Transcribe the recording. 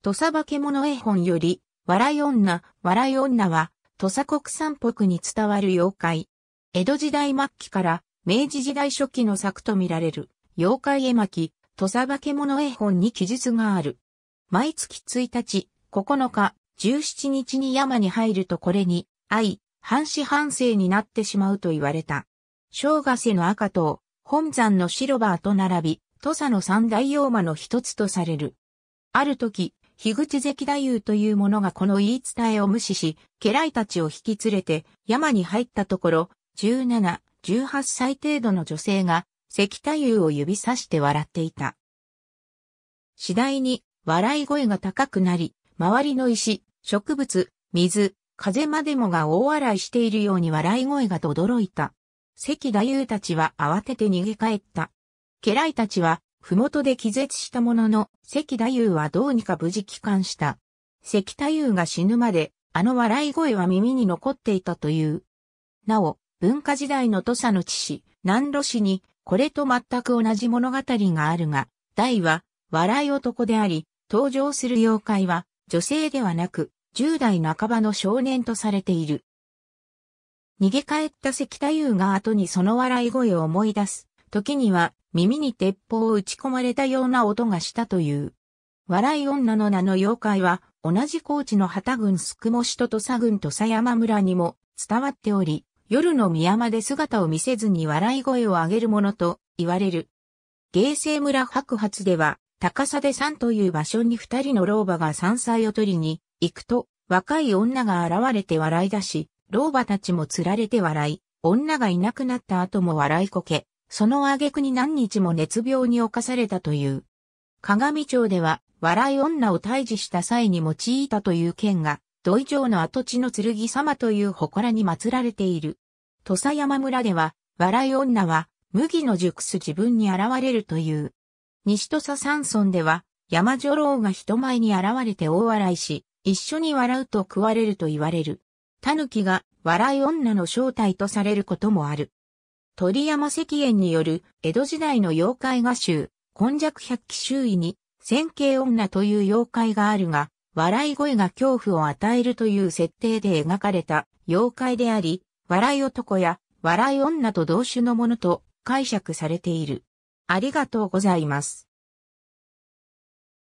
土佐化け物絵本より、笑い女、笑い女は、土佐国産北に伝わる妖怪。江戸時代末期から明治時代初期の作とみられる妖怪絵巻、土佐化け物絵本に記述がある。毎月1日、9日、17日に山に入るとこれに、愛、半死半生になってしまうと言われた。正ヶ瀬の赤と本山の白バーと並び、土佐の三大妖魔の一つとされる。ある時、樋口関太夫という者がこの言い伝えを無視し、家来たちを引き連れて山に入ったところ、17、18歳程度の女性が関太夫を指さして笑っていた。次第に笑い声が高くなり、周りの石、植物、水、風までもが大笑いしているように笑い声がとどろいた。関太夫たちは慌てて逃げ帰った。家来たちはふもとで気絶したものの、関太夫はどうにか無事帰還した。関太夫が死ぬまで、あの笑い声は耳に残っていたという。なお、文化時代の土佐の父、南路氏に、これと全く同じ物語があるが、大は、笑い男であり、登場する妖怪は、女性ではなく、10代半ばの少年とされている。逃げ帰った関太夫が後にその笑い声を思い出す。時には、耳に鉄砲を打ち込まれたような音がしたという。笑い女の名の妖怪は、同じ高知の旗郡宿母市と土佐郡土佐山村にも伝わっており、夜の宮山で姿を見せずに笑い声を上げるものと言われる。芸生村白髪では、高さで山という場所に二人の老婆が山菜を取りに行くと、若い女が現れて笑い出し、老婆たちも釣られて笑い、女がいなくなった後も笑いこけ、その挙句に何日も熱病に侵されたという。鏡町では、笑い女を退治した際に用いたという剣が、土井城の跡地の剣様という祠に祀られている。土佐山村では、笑い女は、麦の熟す自分に現れるという。西土佐山村では、山女郎が人前に現れて大笑いし、一緒に笑うと食われると言われる。狸が笑い女の正体とされることもある。鳥山石燕による江戸時代の妖怪画集、今弱百鬼周囲に、千景女という妖怪があるが、笑い声が恐怖を与えるという設定で描かれた妖怪であり、笑い男や笑い女と同種のものと解釈されている。ありがとうございます。